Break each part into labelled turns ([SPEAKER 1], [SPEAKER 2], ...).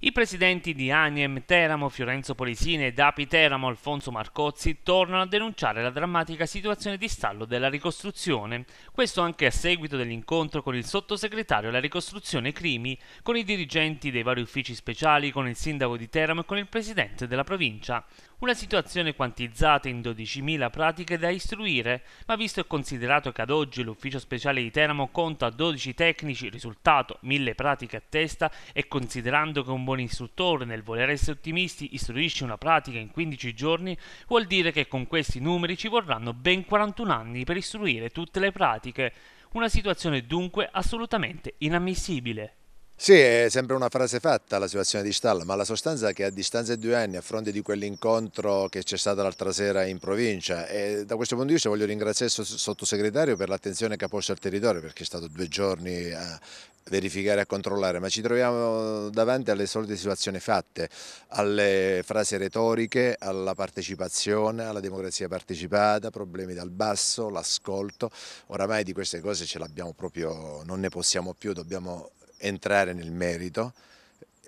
[SPEAKER 1] I presidenti di Aniem Teramo, Fiorenzo Polesine e Dapi Teramo, Alfonso Marcozzi, tornano a denunciare la drammatica situazione di stallo della ricostruzione. Questo anche a seguito dell'incontro con il sottosegretario alla ricostruzione Crimi, con i dirigenti dei vari uffici speciali, con il sindaco di Teramo e con il presidente della provincia. Una situazione quantizzata in 12.000 pratiche da istruire, ma visto e considerato che ad oggi l'ufficio speciale di Teramo conta 12 tecnici, risultato 1.000 pratiche a testa, e considerando che un buon istruttore nel voler essere ottimisti istruisce una pratica in 15 giorni, vuol dire che con questi numeri ci vorranno ben 41 anni per istruire tutte le pratiche. Una situazione dunque assolutamente inammissibile.
[SPEAKER 2] Sì, è sempre una frase fatta la situazione di Stall, ma la sostanza è che a distanza di due anni, a fronte di quell'incontro che c'è stato l'altra sera in provincia, e da questo punto di vista voglio ringraziare il sottosegretario per l'attenzione che ha posto al territorio, perché è stato due giorni a verificare e a controllare, ma ci troviamo davanti alle solite situazioni fatte, alle frasi retoriche, alla partecipazione, alla democrazia partecipata, problemi dal basso, l'ascolto, oramai di queste cose ce l'abbiamo proprio, non ne possiamo più, dobbiamo entrare nel merito,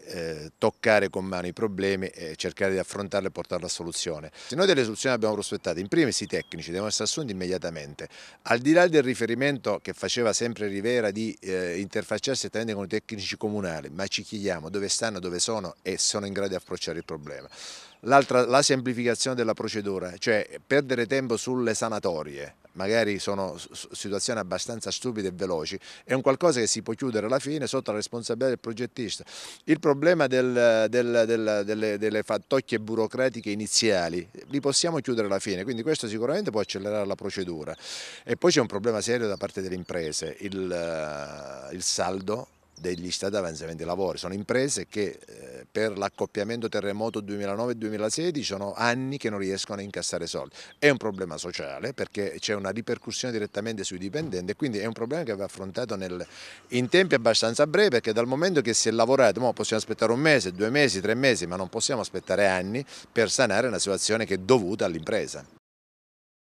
[SPEAKER 2] eh, toccare con mano i problemi e cercare di affrontarli e portarli a soluzione. Se noi delle soluzioni abbiamo prospettato, in primis i tecnici devono essere assunti immediatamente, al di là del riferimento che faceva sempre Rivera di eh, interfacciarsi attentamente con i tecnici comunali, ma ci chiediamo dove stanno, dove sono e sono in grado di approcciare il problema. L'altra, la semplificazione della procedura, cioè perdere tempo sulle sanatorie, magari sono situazioni abbastanza stupide e veloci, è un qualcosa che si può chiudere alla fine sotto la responsabilità del progettista. Il problema del, del, del, delle, delle fattocchie burocratiche iniziali li possiamo chiudere alla fine, quindi questo sicuramente può accelerare la procedura. E poi c'è un problema serio da parte delle imprese, il, il saldo degli stati avanzamenti lavori, sono imprese che eh, per l'accoppiamento terremoto 2009-2016 sono anni che non riescono a incassare soldi. È un problema sociale perché c'è una ripercussione direttamente sui dipendenti e quindi è un problema che va affrontato nel, in tempi abbastanza brevi perché dal momento che si è lavorato, possiamo aspettare un mese, due mesi, tre mesi, ma non possiamo aspettare anni per sanare una situazione che è dovuta all'impresa.